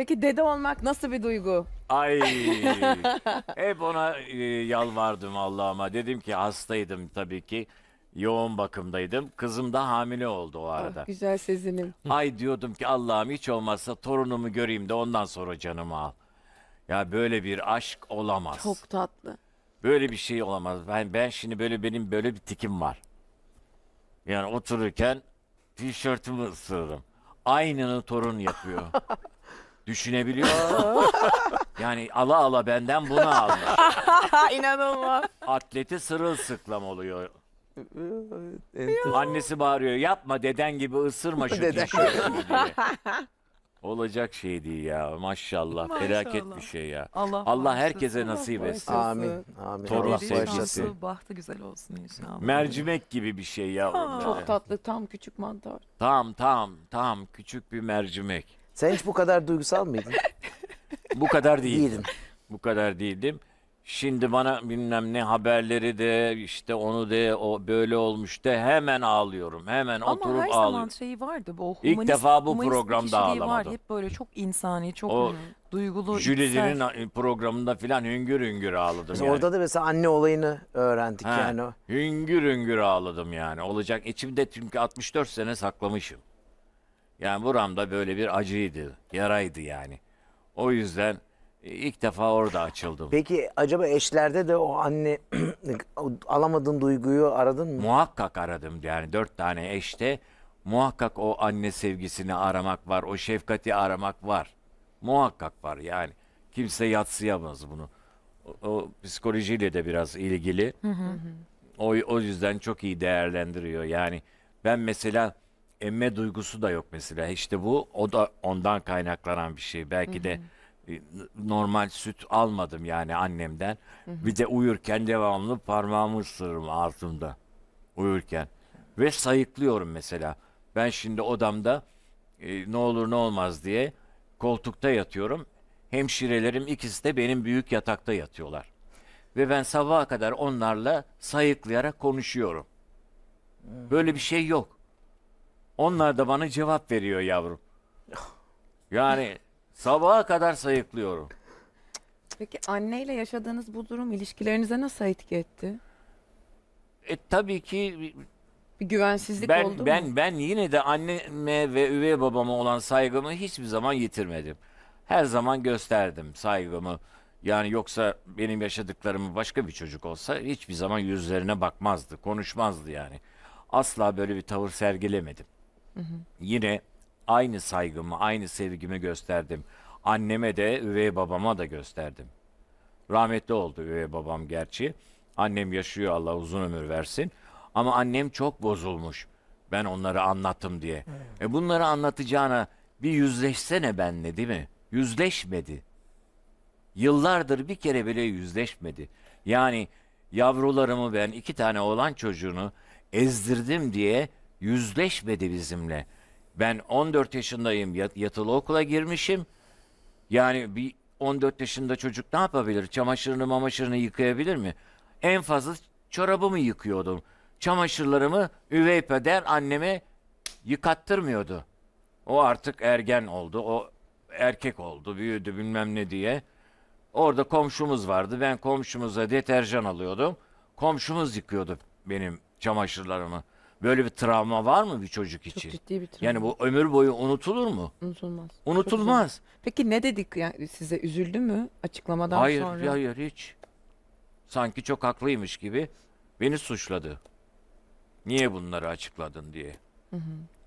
Peki dede olmak nasıl bir duygu? Ay hep ona e, yalvardım Allah'ıma. Dedim ki hastaydım tabii ki. Yoğun bakımdaydım. Kızım da hamile oldu o ah, arada. Ah, güzel sezinim. Ay diyordum ki Allah'ım hiç olmazsa torunumu göreyim de ondan sonra canımı al. Ya böyle bir aşk olamaz. Çok tatlı. Böyle bir şey olamaz. Ben ben şimdi böyle benim böyle bir tikim var. Yani otururken tişörtümü ısırırım. Aynını torun yapıyor. Düşünebiliyor. yani ala ala benden bunu almış. İnanılmaz. Atleti sırılsıklam oluyor. Annesi bağırıyor yapma deden gibi ısırma şu Deden. Olacak şey değil ya maşallah, felaket bir şey ya. Allah, Allah herkese nasip etsin. Amin. Amin. Torun Allah sevgisi. bahtı güzel olsun inşallah. Mercimek gibi bir şey ya. Çok tatlı tam küçük mantar. Tam tam tam küçük bir mercimek. Sen hiç bu kadar duygusal mıydın? Bu kadar değildim. Bu kadar değildim. Şimdi bana bilmem ne haberleri de işte onu de o böyle olmuş de hemen ağlıyorum. Hemen Ama oturup her ağlıyorum. zaman şeyi vardı bu. İlk defa bu programda ağlamadım. Var. Hep böyle çok insani, çok O duygulu. içsel. programında filan hüngür hüngür ağladım yani. Orada da mesela anne olayını öğrendik Ha, yani. o. Hüngür hüngür ağladım yani. Olacak içimde çünkü 64 sene saklamışım. Yani buramda böyle bir acıydı, yaraydı yani. O yüzden e, ilk defa orada açıldım. Peki acaba eşlerde de o anne alamadığın duyguyu aradın mı? Muhakkak aradım yani dört tane eşte muhakkak o anne sevgisini aramak var, o şefkati aramak var. Muhakkak var yani. Kimse yatsıyamaz bunu. O, o psikolojiyle de biraz ilgili. Hı hı. O, o yüzden çok iyi değerlendiriyor. Yani ben mesela emme duygusu da yok mesela. İşte bu o da ondan kaynaklanan bir şey. Belki Hı-hı. de e, normal süt almadım yani annemden. Hı-hı. Bir de uyurken devamlı parmağımı ısırırım ağzımda uyurken. Ve sayıklıyorum mesela. Ben şimdi odamda e, ne olur ne olmaz diye koltukta yatıyorum. Hemşirelerim ikisi de benim büyük yatakta yatıyorlar. Ve ben sabaha kadar onlarla sayıklayarak konuşuyorum. Böyle bir şey yok. Onlar da bana cevap veriyor yavrum. Yani sabaha kadar sayıklıyorum. Peki anneyle yaşadığınız bu durum ilişkilerinize nasıl etki etti? E tabii ki Bir güvensizlik ben oldu ben mu? ben yine de anneme ve üvey babama olan saygımı hiçbir zaman yitirmedim. Her zaman gösterdim saygımı. Yani yoksa benim yaşadıklarımı başka bir çocuk olsa hiçbir zaman yüzlerine bakmazdı, konuşmazdı yani. Asla böyle bir tavır sergilemedim. Hı Yine aynı saygımı, aynı sevgimi gösterdim. Anneme de, üvey babama da gösterdim. Rahmetli oldu üvey babam gerçi. Annem yaşıyor Allah uzun ömür versin. Ama annem çok bozulmuş. Ben onları anlattım diye. Evet. E bunları anlatacağına bir yüzleşsene benle değil mi? Yüzleşmedi. Yıllardır bir kere bile yüzleşmedi. Yani yavrularımı ben iki tane oğlan çocuğunu ezdirdim diye yüzleşmedi bizimle. Ben 14 yaşındayım, yatılı okula girmişim. Yani bir 14 yaşında çocuk ne yapabilir? Çamaşırını mamaşırını yıkayabilir mi? En fazla çorabımı yıkıyordum. Çamaşırlarımı üvey peder anneme yıkattırmıyordu. O artık ergen oldu. O erkek oldu, büyüdü bilmem ne diye. Orada komşumuz vardı. Ben komşumuza deterjan alıyordum. Komşumuz yıkıyordu benim çamaşırlarımı. Böyle bir travma var mı bir çocuk için? Çok ciddi bir travma. Yani bu ömür boyu unutulur mu? Unutulmaz. Unutulmaz. Peki ne dedik yani size üzüldü mü açıklamadan hayır, sonra? hayır hiç. Sanki çok haklıymış gibi beni suçladı. Niye bunları açıkladın diye.